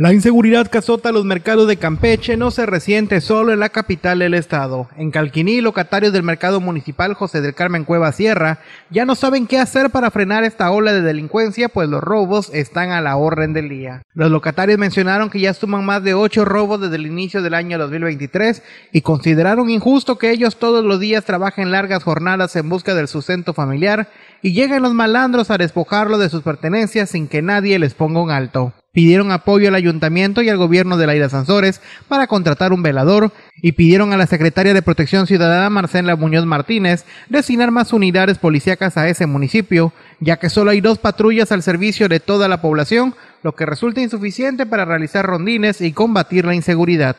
La inseguridad que azota los mercados de Campeche no se resiente solo en la capital del estado. En Calquiní, locatarios del mercado municipal José del Carmen Cueva Sierra ya no saben qué hacer para frenar esta ola de delincuencia, pues los robos están a la orden del día. Los locatarios mencionaron que ya suman más de ocho robos desde el inicio del año 2023 y consideraron injusto que ellos todos los días trabajen largas jornadas en busca del sustento familiar y lleguen los malandros a despojarlo de sus pertenencias sin que nadie les ponga un alto pidieron apoyo al ayuntamiento y al gobierno de Laida Sanzores para contratar un velador y pidieron a la secretaria de Protección Ciudadana Marcela Muñoz Martínez designar más unidades policíacas a ese municipio, ya que solo hay dos patrullas al servicio de toda la población, lo que resulta insuficiente para realizar rondines y combatir la inseguridad.